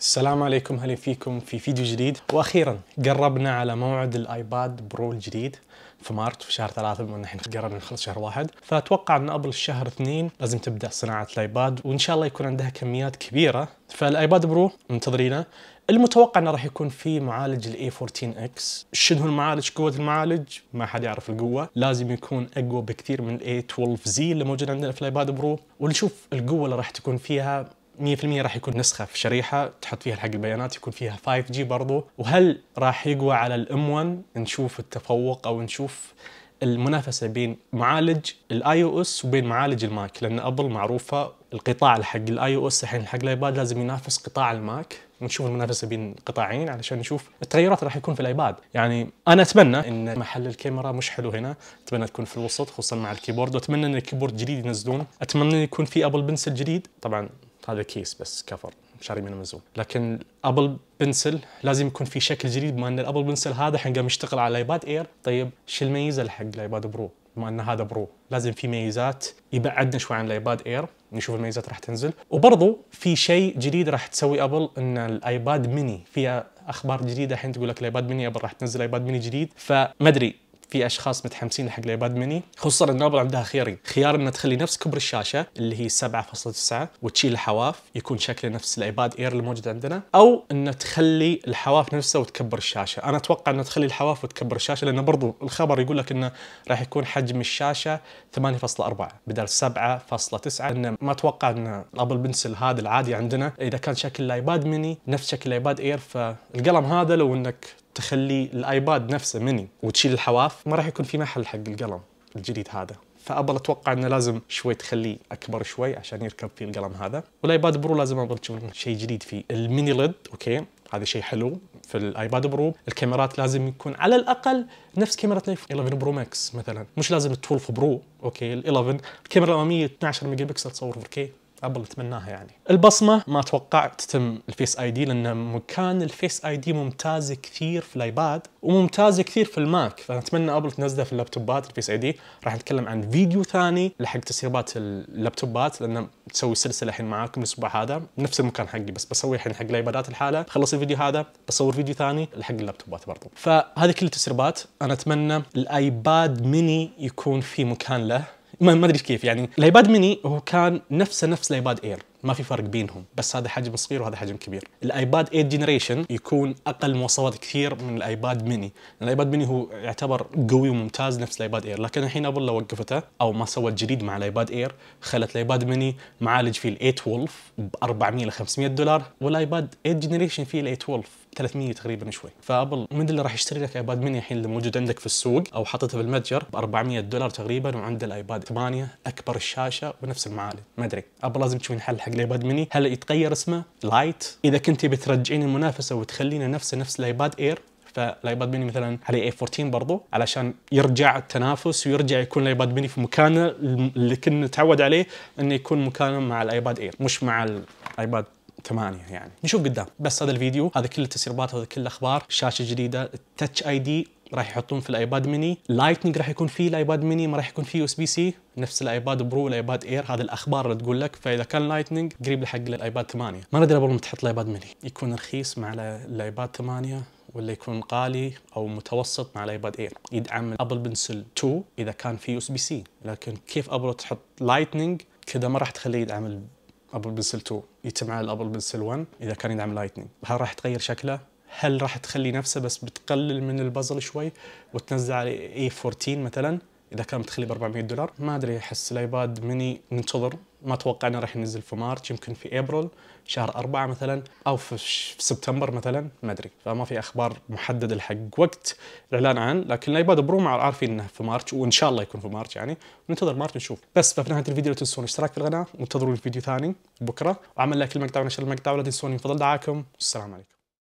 السلام عليكم هلا فيكم في فيديو جديد واخيرا قربنا على موعد الايباد برو الجديد في مارت في شهر ثلاثة بما ان احنا قربنا نخلص شهر واحد فاتوقع ان قبل شهر اثنين لازم تبدا صناعة الايباد وان شاء الله يكون عندها كميات كبيرة فالايباد برو منتظرينه المتوقع انه راح يكون في معالج الاي 14 اكس شنو المعالج قوه المعالج ما حد يعرف القوه لازم يكون اقوى بكثير من الاي 12 زي اللي موجود عندنا في الايباد برو ونشوف القوه اللي راح تكون فيها 100% راح يكون نسخه في شريحه تحط فيها حق البيانات يكون فيها 5 جي برضو وهل راح يقوى على الام 1 نشوف التفوق او نشوف المنافسه بين معالج الاي او اس وبين معالج الماك لان ابل معروفه القطاع حق الاي او اس الحين حق الايباد لازم ينافس قطاع الماك ونشوف المنافسه بين قطاعين علشان نشوف التغيرات اللي راح يكون في الايباد يعني انا اتمنى ان محل الكاميرا مش حلو هنا اتمنى تكون في الوسط خصوصا مع الكيبورد واتمنى ان الكيبورد جديد ينزلون اتمنى يكون في ابل بنسل جديد طبعا هذا كيس بس كفر شاري من امازون لكن ابل بنسل لازم يكون في شكل جديد بما ان الابل بنسل هذا الحين قام يشتغل على الايباد اير طيب شو الميزه حق الايباد برو بما ان هذا برو لازم في ميزات يبعدنا شوي عن الايباد اير نشوف الميزات راح تنزل وبرضو في شيء جديد راح تسوي ابل ان الايباد ميني فيها اخبار جديده الحين تقول لك الايباد ميني ابل راح تنزل ايباد ميني جديد فما ادري في اشخاص متحمسين حق الايباد ميني خصوصا النوبل عندها خيارين خيار انها تخلي نفس كبر الشاشه اللي هي 7.9 وتشيل الحواف يكون شكله نفس الايباد اير الموجود عندنا او انه تخلي الحواف نفسه وتكبر الشاشه انا اتوقع انها تخلي الحواف وتكبر الشاشه لانه برضو الخبر يقول لك انه راح يكون حجم الشاشه 8.4 بدل 7.9 انه ما اتوقع ان الابل بنسل هذا العادي عندنا اذا كان شكل الايباد ميني نفس شكل الايباد اير فالقلم هذا لو انك تخلي الايباد نفسه مني وتشيل الحواف ما راح يكون في محل حق القلم الجديد هذا فابل اتوقع انه لازم شوي تخليه اكبر شوي عشان يركب فيه القلم هذا والايباد برو لازم ابل تشوف شيء جديد فيه الميني ليد اوكي هذا شيء حلو في الايباد برو الكاميرات لازم يكون على الاقل نفس كاميرا الايفون 11 برو ماكس مثلا مش لازم 12 برو اوكي ال11 الكاميرا الاماميه 12 ميجا بكسل تصور 4K ابل اتمناها يعني البصمه ما اتوقع تتم الفيس اي دي لان مكان الفيس اي دي ممتاز كثير في الايباد وممتاز كثير في الماك فاتمنى ابل تنزله في اللابتوبات الفيس اي دي راح نتكلم عن فيديو ثاني لحق تسريبات اللابتوبات لان بسوي سلسله الحين معاكم الاسبوع هذا نفس المكان حقي بس بسوي الحين حق الايبادات الحالة خلص الفيديو هذا بصور فيديو ثاني لحق اللابتوبات برضو فهذه كل التسريبات انا اتمنى الايباد ميني يكون في مكان له ما ادري كيف يعني الايباد ميني هو كان نفسه نفس الايباد اير ما في فرق بينهم بس هذا حجم صغير وهذا حجم كبير الايباد 8 جنريشن يكون اقل مواصفات كثير من الايباد ميني الايباد ميني هو يعتبر قوي وممتاز نفس الايباد اير لكن الحين ابل لو وقفته او ما سوت جديد مع الايباد اير خلت الايباد ميني معالج فيه ال8 وولف ب 400 ل 500 دولار والايباد 8 جنريشن فيه ال8 وولف 300 تقريبا شوي فابل من اللي راح يشتري لك ايباد ميني الحين اللي موجود عندك في السوق او حاطته في المتجر ب 400 دولار تقريبا وعنده الايباد 8 اكبر الشاشه ونفس المعالج ما ادري ابل لازم تشوفين حل حق الايباد ميني هل يتغير اسمه لايت اذا كنتي بترجعين المنافسه وتخلينه نفسه نفس الايباد اير فالايباد ميني مثلا على اي 14 برضو علشان يرجع التنافس ويرجع يكون الايباد ميني في مكانه اللي كنا نتعود عليه انه يكون مكانه مع الايباد اير مش مع الايباد ثمانية يعني نشوف قدام بس هذا الفيديو هذا كل التسريبات هذا كل الاخبار شاشه جديده التاتش اي دي راح يحطون في الايباد ميني لايتنج راح يكون فيه الايباد ميني ما راح يكون فيه اس بي سي نفس الايباد برو والايباد اير هذه الاخبار اللي تقول لك فاذا كان لايتنج قريب لحق الايباد 8 ما ندري قبل ما تحط الايباد ميني يكون رخيص مع الايباد 8 ولا يكون غالي او متوسط مع الايباد اير يدعم ابل بنسل 2 اذا كان فيه اس بي سي لكن كيف ابل تحط لايتنج كذا ما راح تخليه يدعم ابل بنسل 2 يتم على الابل بنسل 1 اذا كان يدعم لايتنينج هل راح تغير شكله هل راح تخلي نفسه بس بتقلل من البازل شوي وتنزل على اي 14 مثلا اذا كان بتخلي ب 400 دولار ما ادري احس الايباد ميني منتظر ما اتوقع انه راح ينزل في مارس يمكن في ابريل شهر أربعة مثلا او في, سبتمبر مثلا ما ادري فما في اخبار محدده لحق وقت الاعلان عن لكن الايباد برو عارفين انه في مارس وان شاء الله يكون في مارس يعني ننتظر مارس نشوف بس ففي نهايه الفيديو لا تنسون الاشتراك في القناه وانتظروا الفيديو ثاني بكره وعمل لك المقطع ونشر المقطع ولا تنسون فضل دعاكم والسلام عليكم